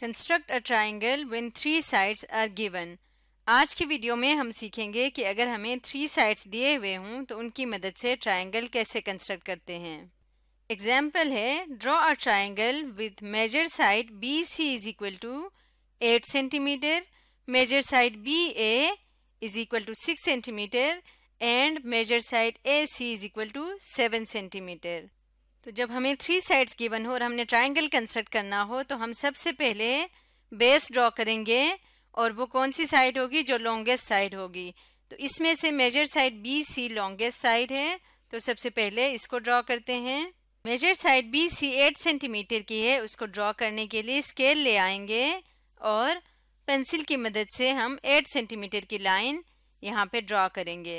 construct a triangle when three sides are given आज की video में हम सीखेंगे कि अगर हमें थ्री साइड्स दिए हुए हों तो उनकी मदद से ट्राइंगल कैसे कंस्ट्रक्ट करते हैं एग्जाम्पल है draw a triangle with measure side B C is equal to eight centimetre measure side B A is equal to six centimetre and measure side A C is equal to seven centimetre तो जब हमें three sides given हो और हमने triangle construct करना हो तो हम सबसे पहले बेस ड्रॉ करेंगे और वो कौन सी साइड होगी जो लॉन्गेस्ट साइड होगी तो इसमें से measure side B C longest side है तो सबसे पहले इसको ड्रॉ करते हैं measure side B C eight centimetre की है उसको ड्रॉ करने के लिए स्केल ले आएंगे और पेंसिल की मदद से हम एट सेंटीमीटर की लाइन यहाँ पे ड्रॉ करेंगे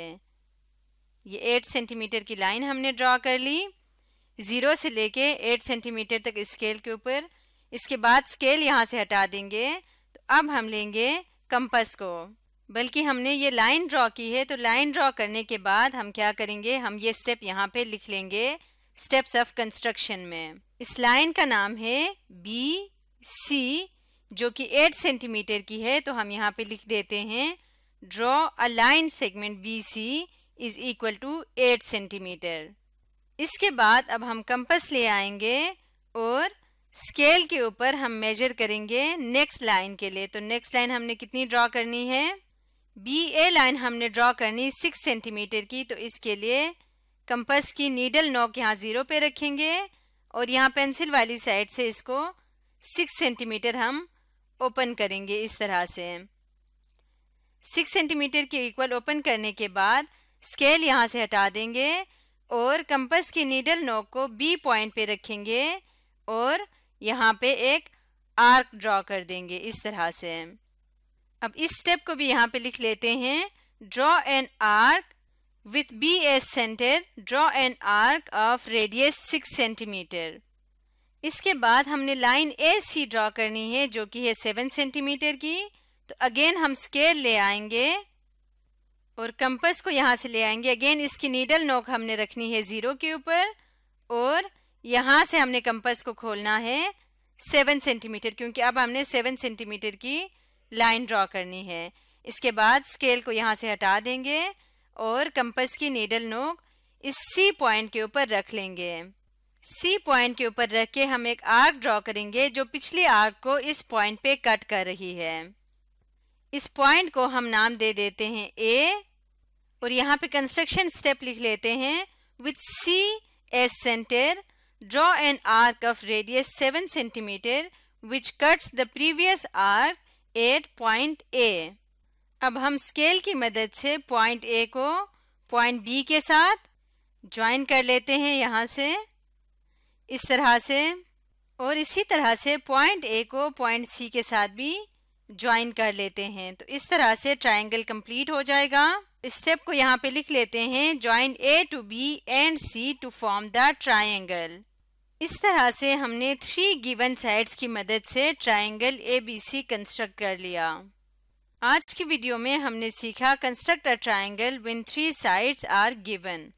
ये एट सेंटीमीटर की लाइन हमने ड्रॉ कर ली ज़ीरो से लेके एट सेंटीमीटर तक स्केल के ऊपर इसके बाद स्केल यहाँ से हटा देंगे तो अब हम लेंगे कंपस को बल्कि हमने ये लाइन ड्रॉ की है तो लाइन ड्रॉ करने के बाद हम क्या करेंगे हम ये स्टेप यहाँ पे लिख लेंगे स्टेप्स ऑफ कंस्ट्रक्शन में इस लाइन का नाम है बी सी जो कि 8 सेंटीमीटर की है तो हम यहाँ पे लिख देते हैं draw a line segment B C is equal to 8 centimetre इसके बाद अब हम कंपस ले आएंगे और स्केल के ऊपर हम मेजर करेंगे नेक्स्ट लाइन के लिए तो नेक्स्ट लाइन हमने कितनी ड्रॉ करनी है बी ए लाइन हमने ड्रॉ करनी सिक्स सेंटीमीटर की तो इसके लिए कंपस की नीडल नोक यहाँ ज़ीरो पे रखेंगे और यहाँ पेंसिल वाली साइड से इसको सिक्स सेंटीमीटर हम ओपन करेंगे इस तरह से सिक्स सेंटीमीटर के इक्वल ओपन करने के बाद स्केल यहाँ से हटा देंगे और कंपस की नीडल नोक को बी पॉइंट पे रखेंगे और यहाँ पे एक आर्क ड्रॉ कर देंगे इस तरह से अब इस स्टेप को भी यहाँ पे लिख लेते हैं draw an arc with B as centre draw an arc of radius six centimetre इसके बाद हमने लाइन ए सी ड्रॉ करनी है जो कि है सेवन सेंटीमीटर की तो अगेन हम स्केल ले आएंगे और कंपस को यहाँ से ले आएंगे अगेन इसकी नीडल नोक हमने रखनी है ज़ीरो के ऊपर और यहाँ से हमने कंपस को खोलना है सेवन सेंटीमीटर क्योंकि अब हमने सेवन सेंटीमीटर की लाइन ड्रॉ करनी है इसके बाद स्केल को यहाँ से हटा देंगे और कंपस की नीडल नोक इस सी पॉइंट के ऊपर रख लेंगे सी पॉइंट के ऊपर रख के हम एक आर्क ड्रॉ करेंगे जो पिछली आर्क को इस पॉइंट पे कट कर रही है इस पॉइंट को हम नाम दे देते हैं ए और यहाँ पे कंस्ट्रक्शन स्टेप लिख लेते हैं with C as centre draw an arc of radius seven centimetre which cuts the previous arc at point A अब हम स्केल की मदद से पॉइंट ए को पॉइंट बी के साथ ज्वाइन कर लेते हैं यहाँ से इस तरह से और इसी तरह से पॉइंट ए को पॉइंट सी के साथ भी ज्वाइन कर लेते हैं तो इस तरह से ट्राइंगल कंप्लीट हो जाएगा स्टेप को यहाँ पे लिख लेते हैं join A to B and C to form the triangle इस तरह से हमने थ्री गिवन साइड्स की मदद से triangle A B C construct कर लिया आज की वीडियो में हमने सीखा construct a triangle when three sides are given